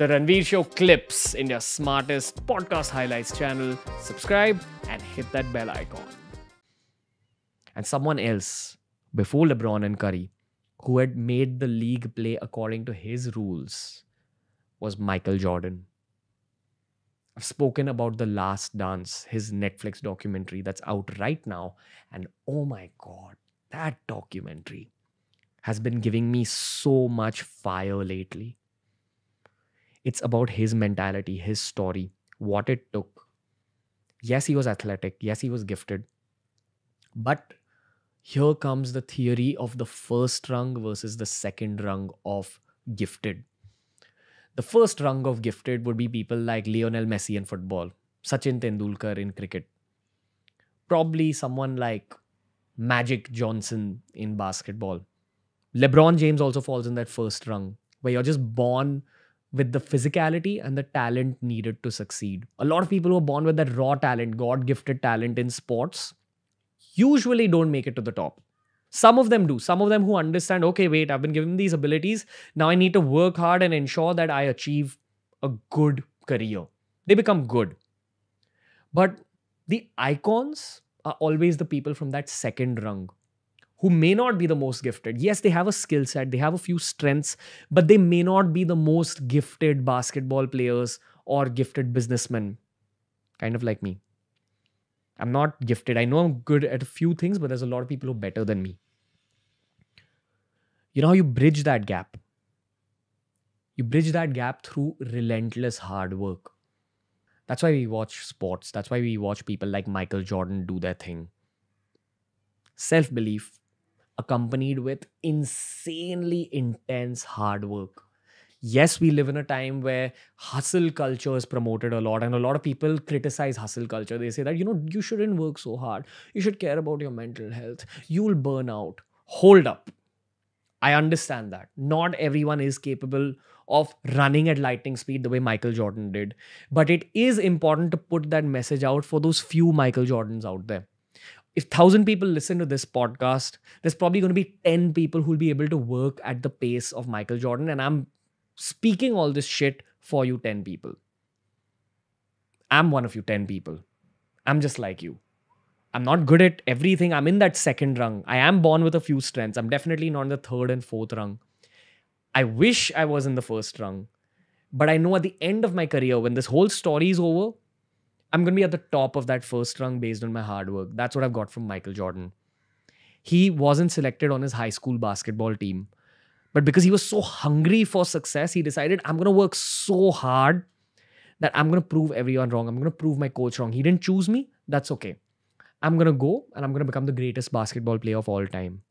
The Ranveer Show clips in your smartest podcast highlights channel. Subscribe and hit that bell icon. And someone else before LeBron and Curry who had made the league play according to his rules was Michael Jordan. I've spoken about The Last Dance, his Netflix documentary that's out right now. And oh my God, that documentary has been giving me so much fire lately. It's about his mentality, his story, what it took. Yes, he was athletic. Yes, he was gifted. But here comes the theory of the first rung versus the second rung of gifted. The first rung of gifted would be people like Lionel Messi in football, Sachin Tendulkar in cricket, probably someone like Magic Johnson in basketball. LeBron James also falls in that first rung where you're just born with the physicality and the talent needed to succeed. A lot of people who are born with that raw talent, God gifted talent in sports, usually don't make it to the top. Some of them do. Some of them who understand, okay, wait, I've been given these abilities. Now I need to work hard and ensure that I achieve a good career. They become good. But the icons are always the people from that second rung who may not be the most gifted. Yes, they have a skill set, they have a few strengths, but they may not be the most gifted basketball players or gifted businessmen. Kind of like me. I'm not gifted. I know I'm good at a few things, but there's a lot of people who are better than me. You know how you bridge that gap? You bridge that gap through relentless hard work. That's why we watch sports. That's why we watch people like Michael Jordan do their thing. Self belief, accompanied with insanely intense hard work. Yes, we live in a time where hustle culture is promoted a lot, and a lot of people criticize hustle culture. They say that, you know, you shouldn't work so hard. You should care about your mental health. You'll burn out. Hold up. I understand that. Not everyone is capable of running at lightning speed the way Michael Jordan did. But it is important to put that message out for those few Michael Jordans out there if 1000 people listen to this podcast there's probably going to be 10 people who'll be able to work at the pace of michael jordan and i'm speaking all this shit for you 10 people i'm one of you 10 people i'm just like you i'm not good at everything i'm in that second rung i am born with a few strengths i'm definitely not in the third and fourth rung i wish i was in the first rung but i know at the end of my career when this whole story is over I'm going to be at the top of that first rung based on my hard work. That's what I've got from Michael Jordan. He wasn't selected on his high school basketball team. But because he was so hungry for success, he decided, I'm going to work so hard that I'm going to prove everyone wrong. I'm going to prove my coach wrong. He didn't choose me. That's okay. I'm going to go and I'm going to become the greatest basketball player of all time.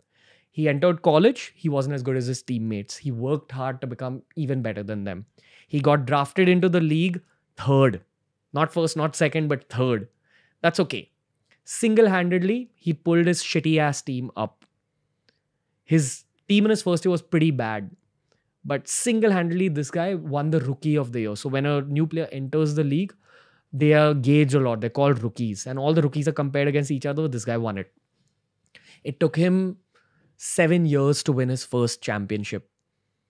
He entered college. He wasn't as good as his teammates. He worked hard to become even better than them. He got drafted into the league third not first, not second, but third. That's okay. Single handedly, he pulled his shitty ass team up. His team in his first year was pretty bad. But single handedly, this guy won the rookie of the year. So when a new player enters the league, they are gauged a lot. They're called rookies. And all the rookies are compared against each other. This guy won it. It took him seven years to win his first championship.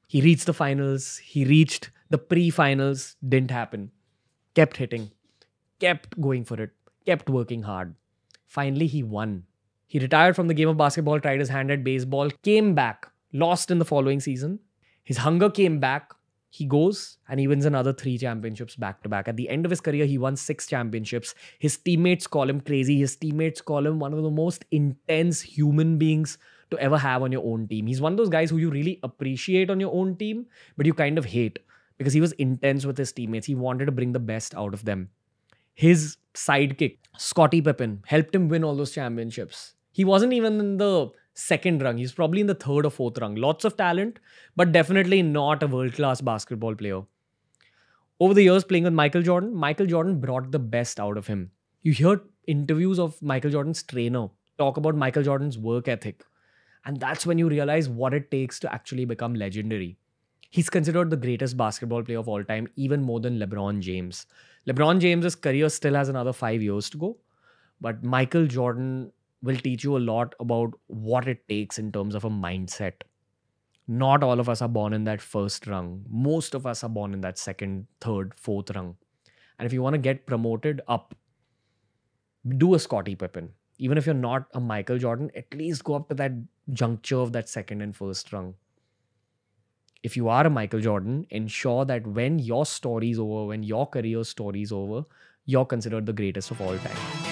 He reached the finals. He reached the pre finals. Didn't happen. Kept hitting kept going for it, kept working hard. Finally, he won. He retired from the game of basketball, tried his hand at baseball, came back, lost in the following season. His hunger came back. He goes and he wins another three championships back to back. At the end of his career, he won six championships. His teammates call him crazy. His teammates call him one of the most intense human beings to ever have on your own team. He's one of those guys who you really appreciate on your own team, but you kind of hate because he was intense with his teammates. He wanted to bring the best out of them his sidekick, Scotty Pippen, helped him win all those championships. He wasn't even in the second rung. He's probably in the third or fourth rung. Lots of talent, but definitely not a world class basketball player. Over the years playing with Michael Jordan, Michael Jordan brought the best out of him. You hear interviews of Michael Jordan's trainer talk about Michael Jordan's work ethic. And that's when you realize what it takes to actually become legendary. He's considered the greatest basketball player of all time, even more than LeBron James. LeBron James's career still has another five years to go, but Michael Jordan will teach you a lot about what it takes in terms of a mindset. Not all of us are born in that first rung. Most of us are born in that second, third, fourth rung. And if you want to get promoted up, do a Scottie Pippen. Even if you're not a Michael Jordan, at least go up to that juncture of that second and first rung if you are a Michael Jordan, ensure that when your story is over, when your career story is over, you're considered the greatest of all time.